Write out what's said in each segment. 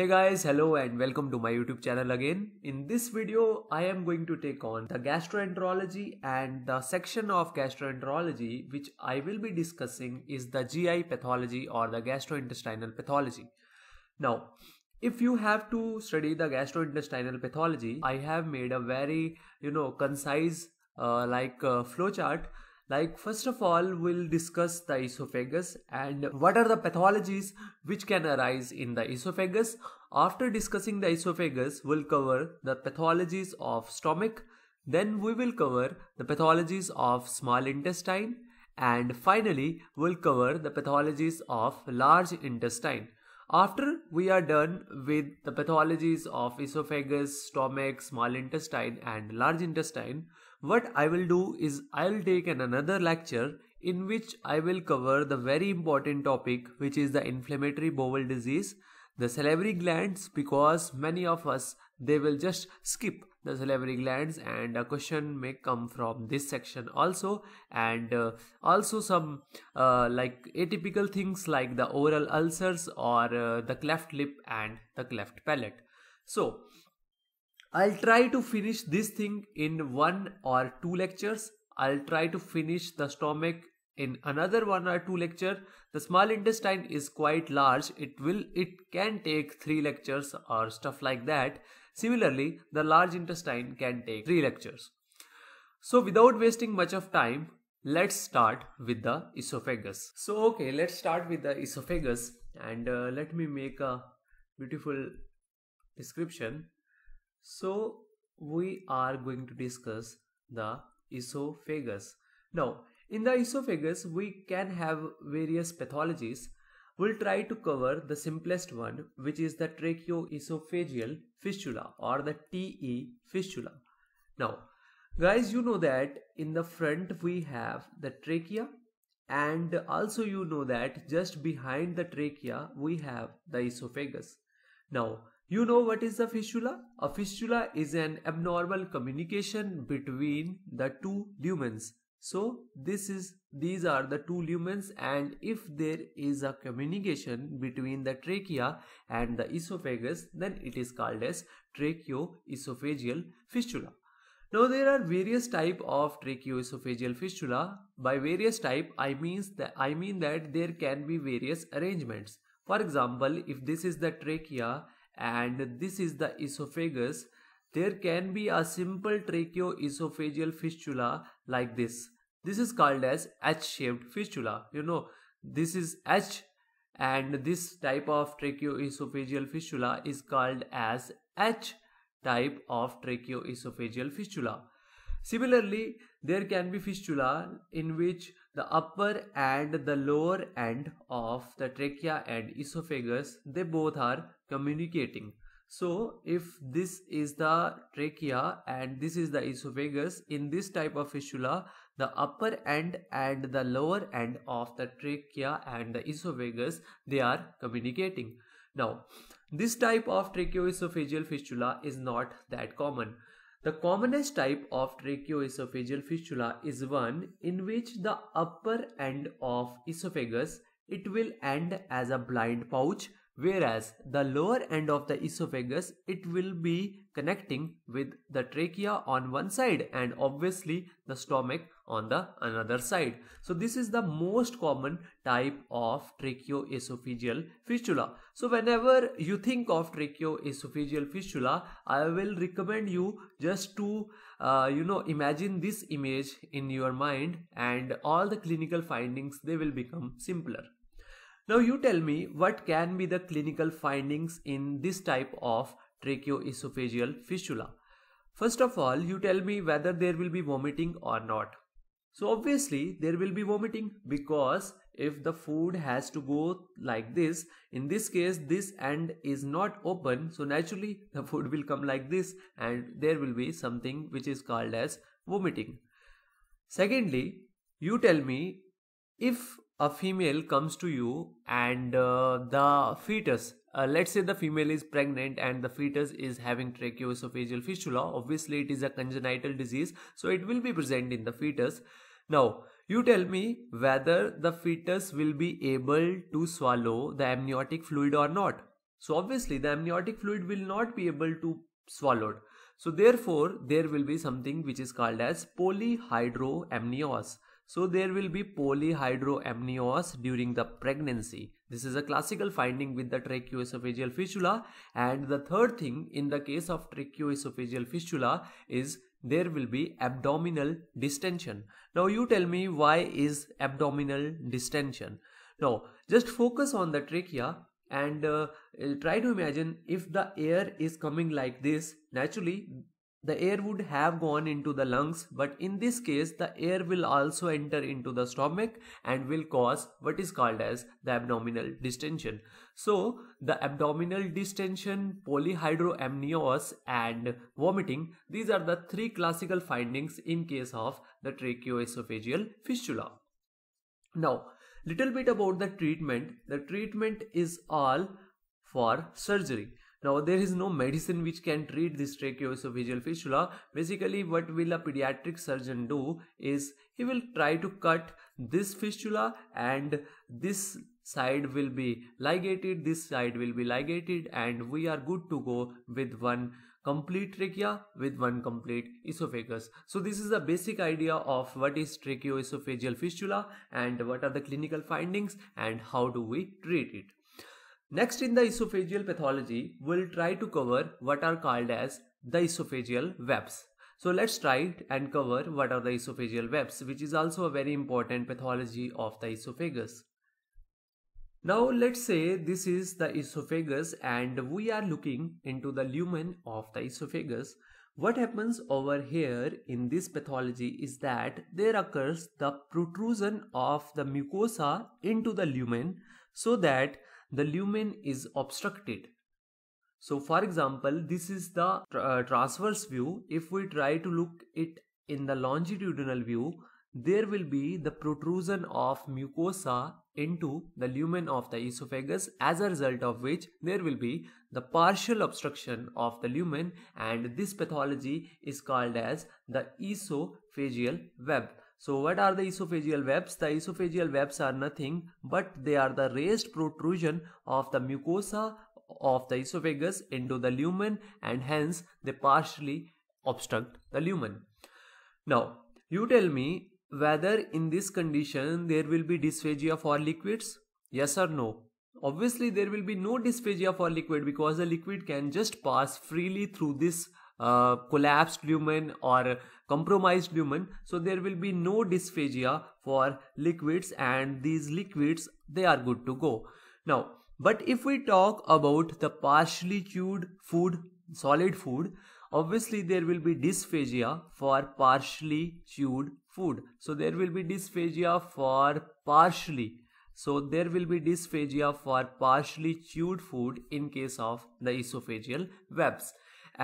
Hey guys, hello and welcome to my YouTube channel again. In this video, I am going to take on the gastroenterology and the section of gastroenterology which I will be discussing is the GI pathology or the gastrointestinal pathology. Now, if you have to study the gastrointestinal pathology, I have made a very, you know, concise uh, like uh, flowchart like first of all, we'll discuss the esophagus and what are the pathologies which can arise in the esophagus. After discussing the esophagus, we'll cover the pathologies of stomach. Then we will cover the pathologies of small intestine. And finally, we'll cover the pathologies of large intestine. After we are done with the pathologies of esophagus, stomach, small intestine and large intestine, what I will do is I'll take an another lecture in which I will cover the very important topic which is the inflammatory bowel disease, the salivary glands because many of us they will just skip the salivary glands and a question may come from this section also and uh, also some uh, like atypical things like the oral ulcers or uh, the cleft lip and the cleft palate. So I'll try to finish this thing in one or two lectures. I'll try to finish the stomach in another one or two lecture. The small intestine is quite large. It will it can take three lectures or stuff like that. Similarly, the large intestine can take three lectures. So without wasting much of time, let's start with the esophagus. So okay, let's start with the esophagus and uh, let me make a beautiful description so we are going to discuss the esophagus. Now in the esophagus we can have various pathologies. We'll try to cover the simplest one which is the tracheoesophageal fistula or the TE fistula. Now guys you know that in the front we have the trachea and also you know that just behind the trachea we have the esophagus. Now you know what is a fistula? A fistula is an abnormal communication between the two lumens. So this is these are the two lumens and if there is a communication between the trachea and the esophagus then it is called as tracheoesophageal fistula. Now there are various type of tracheoesophageal fistula. By various type I means that I mean that there can be various arrangements. For example, if this is the trachea and this is the esophagus there can be a simple tracheoesophageal fistula like this this is called as h-shaped fistula you know this is h and this type of tracheoesophageal fistula is called as h type of tracheoesophageal fistula similarly there can be fistula in which the upper and the lower end of the trachea and esophagus they both are communicating so if this is the trachea and this is the esophagus in this type of fistula the upper end and the lower end of the trachea and the esophagus they are communicating now this type of tracheoesophageal fistula is not that common the commonest type of tracheoesophageal fistula is one in which the upper end of esophagus it will end as a blind pouch whereas the lower end of the esophagus it will be connecting with the trachea on one side and obviously the stomach on the another side so this is the most common type of tracheoesophageal fistula so whenever you think of tracheoesophageal fistula i will recommend you just to uh, you know imagine this image in your mind and all the clinical findings they will become simpler now you tell me what can be the clinical findings in this type of tracheoesophageal fistula. First of all, you tell me whether there will be vomiting or not. So obviously there will be vomiting because if the food has to go like this, in this case this end is not open so naturally the food will come like this and there will be something which is called as vomiting. Secondly, you tell me if a female comes to you and uh, the fetus uh, let's say the female is pregnant and the fetus is having tracheoesophageal fistula obviously it is a congenital disease so it will be present in the fetus now you tell me whether the fetus will be able to swallow the amniotic fluid or not so obviously the amniotic fluid will not be able to swallowed so therefore there will be something which is called as polyhydroamnios so there will be polyhydroamnios during the pregnancy. This is a classical finding with the tracheoesophageal fistula. And the third thing in the case of tracheoesophageal fistula is there will be abdominal distension. Now you tell me why is abdominal distension? Now just focus on the trachea and uh, try to imagine if the air is coming like this naturally the air would have gone into the lungs but in this case the air will also enter into the stomach and will cause what is called as the abdominal distension so the abdominal distension polyhydroamnios and vomiting these are the three classical findings in case of the tracheoesophageal fistula now little bit about the treatment the treatment is all for surgery now there is no medicine which can treat this tracheoesophageal fistula. Basically what will a pediatric surgeon do is he will try to cut this fistula and this side will be ligated, this side will be ligated and we are good to go with one complete trachea with one complete esophagus. So this is the basic idea of what is tracheoesophageal fistula and what are the clinical findings and how do we treat it. Next in the esophageal pathology, we'll try to cover what are called as the esophageal webs. So let's try and cover what are the esophageal webs, which is also a very important pathology of the esophagus. Now let's say this is the esophagus and we are looking into the lumen of the esophagus. What happens over here in this pathology is that there occurs the protrusion of the mucosa into the lumen so that the lumen is obstructed. So for example, this is the uh, transverse view. If we try to look it in the longitudinal view, there will be the protrusion of mucosa into the lumen of the esophagus as a result of which there will be the partial obstruction of the lumen and this pathology is called as the esophageal web so what are the esophageal webs? The esophageal webs are nothing but they are the raised protrusion of the mucosa of the esophagus into the lumen and hence they partially obstruct the lumen. Now you tell me whether in this condition there will be dysphagia for liquids yes or no obviously there will be no dysphagia for liquid because the liquid can just pass freely through this uh, collapsed lumen or compromised lumen so there will be no dysphagia for liquids and these liquids they are good to go now but if we talk about the partially chewed food solid food obviously there will be dysphagia for partially chewed food so there will be dysphagia for partially so there will be dysphagia for partially chewed food in case of the esophageal webs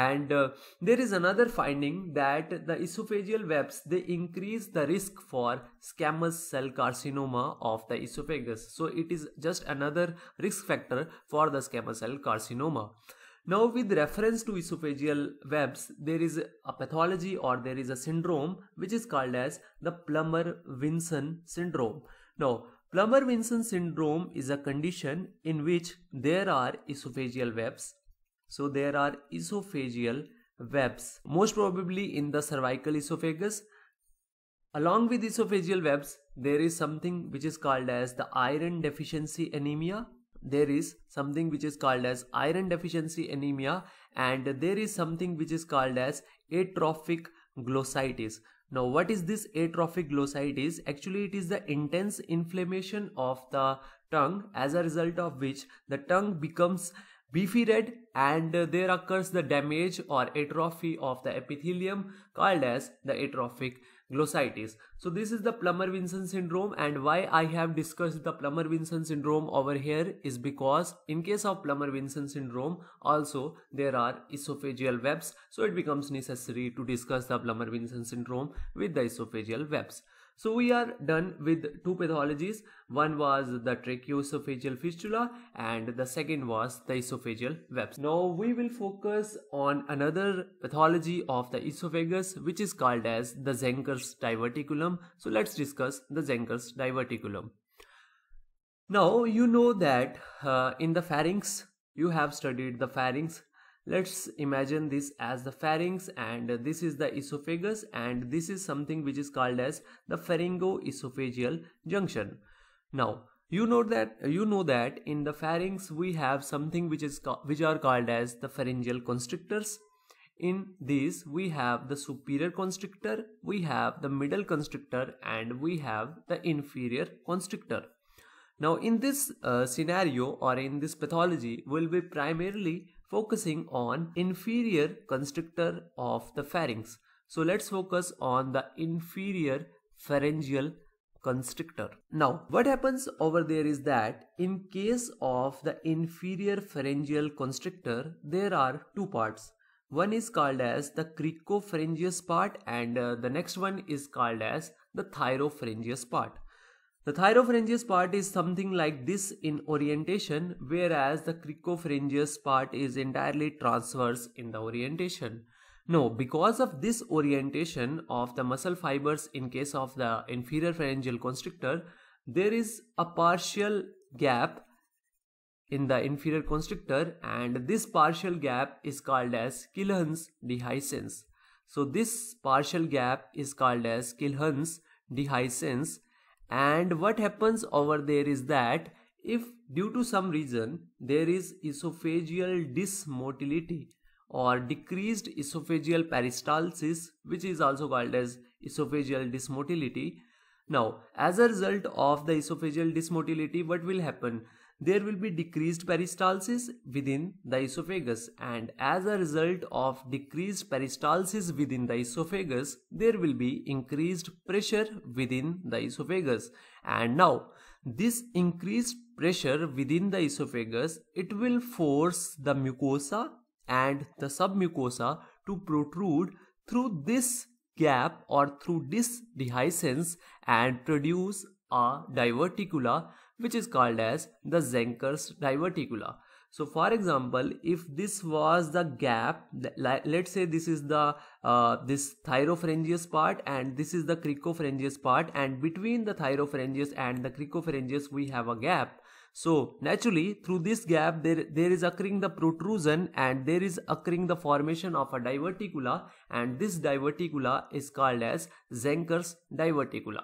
and uh, there is another finding that the esophageal webs they increase the risk for squamous cell carcinoma of the esophagus so it is just another risk factor for the squamous cell carcinoma now with reference to esophageal webs there is a pathology or there is a syndrome which is called as the plummer-winson syndrome now Plummer-Winson syndrome is a condition in which there are esophageal webs so there are esophageal webs, most probably in the cervical esophagus. Along with esophageal webs, there is something which is called as the iron deficiency anemia. There is something which is called as iron deficiency anemia and there is something which is called as atrophic glossitis. Now what is this atrophic glossitis? Actually it is the intense inflammation of the tongue as a result of which the tongue becomes beefy red and there occurs the damage or atrophy of the epithelium called as the atrophic glossitis. So this is the Plummer-Vinson syndrome and why I have discussed the Plummer-Vinson syndrome over here is because in case of Plummer-Vinson syndrome also there are esophageal webs so it becomes necessary to discuss the Plummer-Vinson syndrome with the esophageal webs. So we are done with two pathologies. One was the tracheoesophageal fistula and the second was the esophageal webs. Now we will focus on another pathology of the esophagus which is called as the Zenker's diverticulum. So let's discuss the Zenker's diverticulum. Now you know that uh, in the pharynx you have studied the pharynx Let's imagine this as the pharynx and this is the esophagus and this is something which is called as the pharyngoesophageal junction. Now, you know that you know that in the pharynx we have something which is which are called as the pharyngeal constrictors in these we have the superior constrictor we have the middle constrictor and we have the inferior constrictor now in this uh, scenario or in this pathology will be primarily focusing on inferior constrictor of the pharynx. So let's focus on the inferior pharyngeal constrictor. Now what happens over there is that in case of the inferior pharyngeal constrictor there are two parts. One is called as the cricopharyngeus part and uh, the next one is called as the thyropharyngeus part. The thyropharyngeus part is something like this in orientation, whereas the cricopharyngeus part is entirely transverse in the orientation. Now, because of this orientation of the muscle fibers in case of the inferior pharyngeal constrictor, there is a partial gap in the inferior constrictor and this partial gap is called as Kilhans dehiscence. So this partial gap is called as Kilhans dehiscence and what happens over there is that if due to some reason there is esophageal dysmotility or decreased esophageal peristalsis which is also called as esophageal dysmotility now as a result of the esophageal dysmotility what will happen there will be decreased peristalsis within the esophagus and as a result of decreased peristalsis within the esophagus there will be increased pressure within the esophagus and now this increased pressure within the esophagus it will force the mucosa and the submucosa to protrude through this gap or through this dehiscence and produce a diverticula which is called as the Zenker's diverticula. So for example, if this was the gap, let's say this is the uh, this thyropharyngeus part and this is the cricopharyngeus part and between the thyropharyngeus and the cricopharyngeus we have a gap. So naturally through this gap there, there is occurring the protrusion and there is occurring the formation of a diverticula and this diverticula is called as Zenker's diverticula.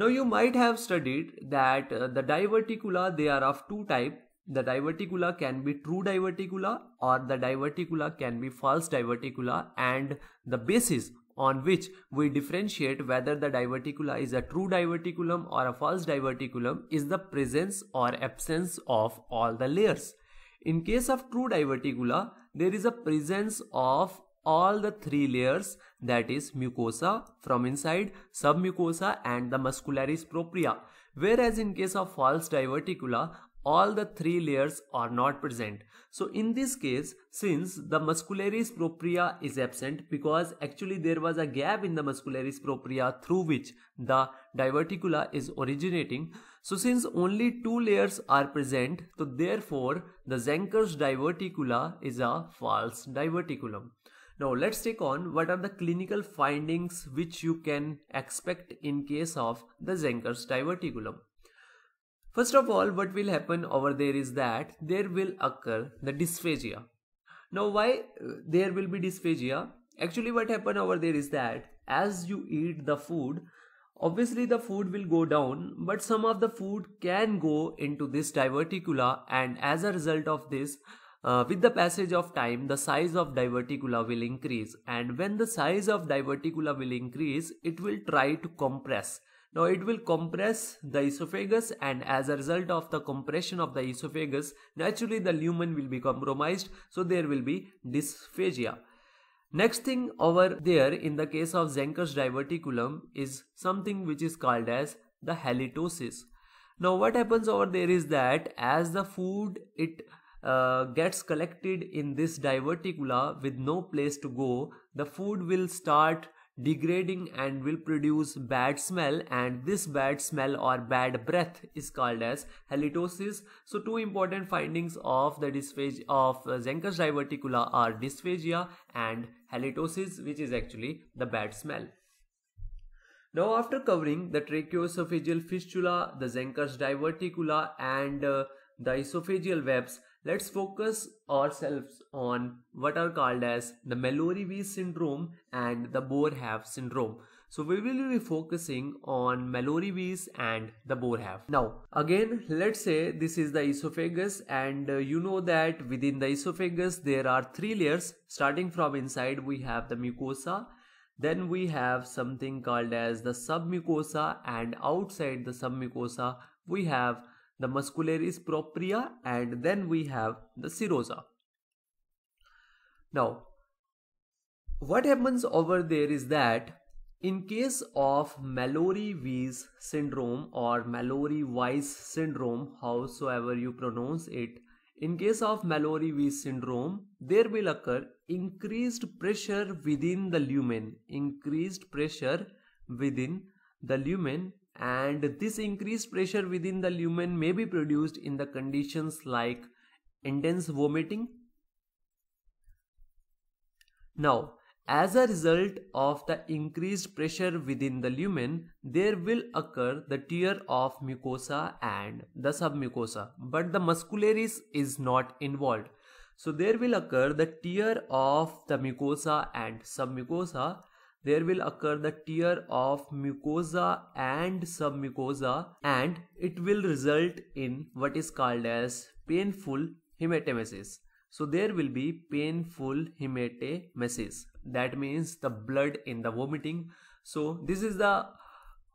Now you might have studied that uh, the diverticula they are of two type. The diverticula can be true diverticula or the diverticula can be false diverticula and the basis on which we differentiate whether the diverticula is a true diverticulum or a false diverticulum is the presence or absence of all the layers. In case of true diverticula, there is a presence of all the three layers that is mucosa from inside, submucosa and the muscularis propria. Whereas in case of false diverticula, all the three layers are not present. So in this case, since the muscularis propria is absent because actually there was a gap in the muscularis propria through which the diverticula is originating. So since only two layers are present, so therefore the Zenker's diverticula is a false diverticulum. Now let's take on what are the clinical findings which you can expect in case of the Zenker's diverticulum. First of all, what will happen over there is that there will occur the dysphagia. Now why uh, there will be dysphagia? Actually what happen over there is that as you eat the food, obviously the food will go down but some of the food can go into this diverticula and as a result of this uh, with the passage of time, the size of diverticula will increase and when the size of diverticula will increase, it will try to compress. Now it will compress the esophagus and as a result of the compression of the esophagus, naturally the lumen will be compromised, so there will be dysphagia. Next thing over there in the case of Zenker's diverticulum is something which is called as the halitosis. Now what happens over there is that as the food it uh, gets collected in this diverticula with no place to go, the food will start degrading and will produce bad smell and this bad smell or bad breath is called as halitosis so two important findings of the dysphagia of zenker's diverticula are dysphagia and halitosis which is actually the bad smell now after covering the tracheoesophageal fistula the zenker's diverticula and uh, the esophageal webs Let's focus ourselves on what are called as the Mallory-Weiss syndrome and the half syndrome. So we will be focusing on Mallory-Weiss and the half. Now again let's say this is the esophagus and uh, you know that within the esophagus there are three layers starting from inside we have the mucosa then we have something called as the submucosa and outside the submucosa we have the muscularis propria, and then we have the serosa. Now, what happens over there is that in case of Mallory-Weiss syndrome or Mallory-Weiss syndrome, howsoever you pronounce it, in case of Mallory-Weiss syndrome, there will occur increased pressure within the lumen, increased pressure within the lumen and this increased pressure within the lumen may be produced in the conditions like intense vomiting. Now, as a result of the increased pressure within the lumen, there will occur the tear of mucosa and the submucosa, but the muscularis is not involved. So there will occur the tear of the mucosa and submucosa there will occur the tear of mucosa and submucosa and it will result in what is called as painful hematemesis. So there will be painful hematemesis. That means the blood in the vomiting. So this is the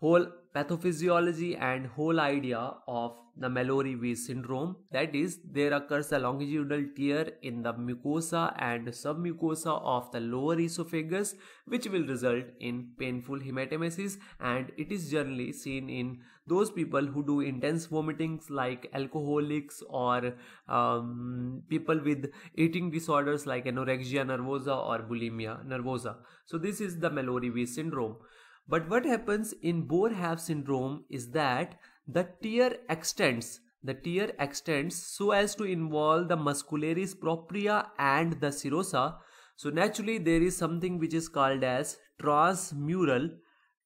whole pathophysiology and whole idea of the Mallory v syndrome. That is, there occurs a longitudinal tear in the mucosa and submucosa of the lower esophagus, which will result in painful hematemesis, and it is generally seen in those people who do intense vomitings like alcoholics or um, people with eating disorders like anorexia nervosa or bulimia nervosa. So this is the Mallory v syndrome. But what happens in Boerhaave syndrome is that the tear extends the tear extends so as to involve the muscularis propria and the serosa. So naturally there is something which is called as transmural,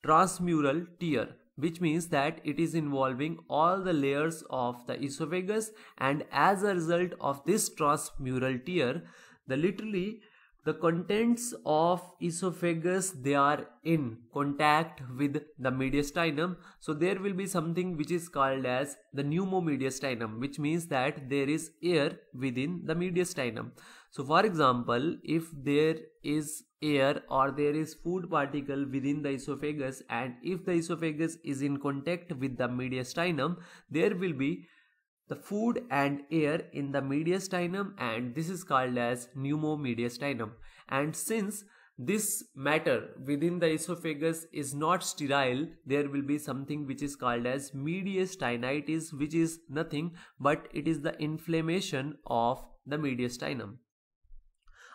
transmural tear which means that it is involving all the layers of the esophagus and as a result of this transmural tear the literally the contents of esophagus they are in contact with the mediastinum so there will be something which is called as the pneumomediastinum which means that there is air within the mediastinum so for example if there is air or there is food particle within the esophagus and if the esophagus is in contact with the mediastinum there will be the food and air in the mediastinum and this is called as pneumomediastinum and since this matter within the esophagus is not sterile there will be something which is called as mediastinitis which is nothing but it is the inflammation of the mediastinum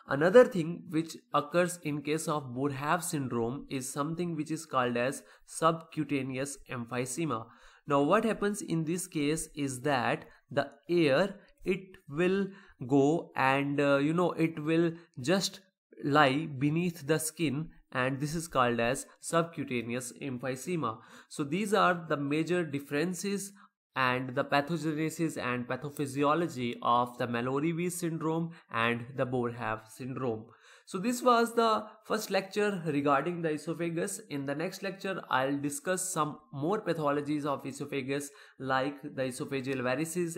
another thing which occurs in case of Boerhaave syndrome is something which is called as subcutaneous emphysema now what happens in this case is that the air it will go and uh, you know it will just lie beneath the skin and this is called as subcutaneous emphysema. So these are the major differences and the pathogenesis and pathophysiology of the Mallory-Weiss syndrome and the Boerhaave syndrome. So this was the first lecture regarding the esophagus. In the next lecture, I'll discuss some more pathologies of esophagus like the esophageal varices,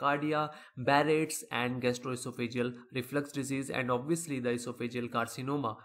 cardia, Barrett's and gastroesophageal reflux disease and obviously the esophageal carcinoma.